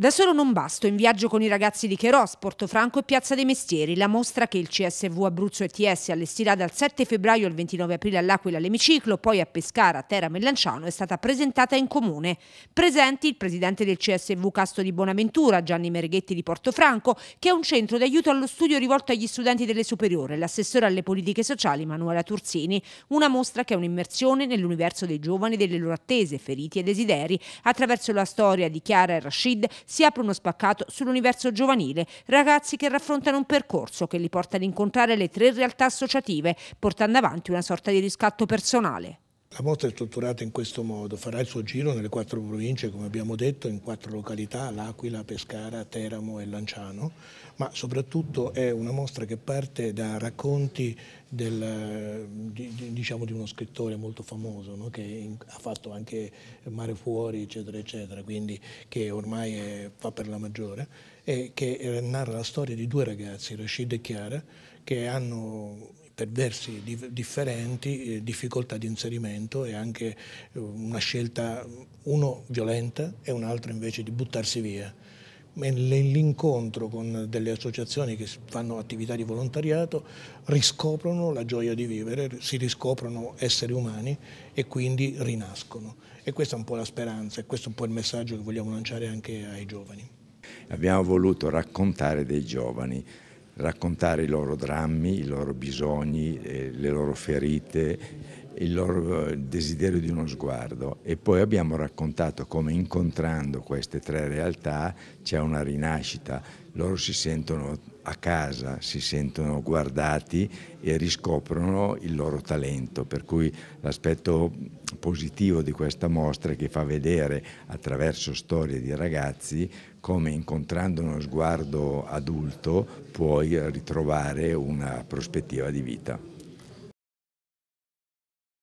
Da solo non basto, in viaggio con i ragazzi di Cheros, Portofranco e Piazza dei Mestieri, la mostra che il CSV Abruzzo ETS allestirà dal 7 febbraio al 29 aprile all'Aquila all'Emiciclo, poi a Pescara, a Teramo e Lanciano è stata presentata in comune. Presenti il presidente del CSV Casto di Bonaventura, Gianni Merghetti di Portofranco, che è un centro d'aiuto allo studio rivolto agli studenti delle superiore, l'assessore alle politiche sociali Manuela Turzini, una mostra che è un'immersione nell'universo dei giovani e delle loro attese, feriti e desideri, attraverso la storia di Chiara e Rashid si apre uno spaccato sull'universo giovanile, ragazzi che raffrontano un percorso che li porta ad incontrare le tre realtà associative, portando avanti una sorta di riscatto personale. La mostra è strutturata in questo modo, farà il suo giro nelle quattro province, come abbiamo detto, in quattro località, L'Aquila, Pescara, Teramo e Lanciano, ma soprattutto è una mostra che parte da racconti del, di, diciamo, di, uno scrittore molto famoso, no? che in, ha fatto anche Mare Fuori, eccetera, eccetera, quindi che ormai è, fa per la maggiore, e che eh, narra la storia di due ragazzi, Rashid e Chiara, che hanno per versi differenti, eh, difficoltà di inserimento e anche eh, una scelta, uno violenta e un altro invece di buttarsi via. Nell'incontro con delle associazioni che fanno attività di volontariato riscoprono la gioia di vivere, si riscoprono esseri umani e quindi rinascono. E questa è un po' la speranza e questo è un po' il messaggio che vogliamo lanciare anche ai giovani. Abbiamo voluto raccontare dei giovani raccontare i loro drammi, i loro bisogni, eh, le loro ferite, il loro eh, desiderio di uno sguardo e poi abbiamo raccontato come incontrando queste tre realtà c'è una rinascita, loro si sentono a casa, si sentono guardati e riscoprono il loro talento, per cui l'aspetto positivo di questa mostra è che fa vedere attraverso storie di ragazzi come incontrando uno sguardo adulto puoi ritrovare una prospettiva di vita.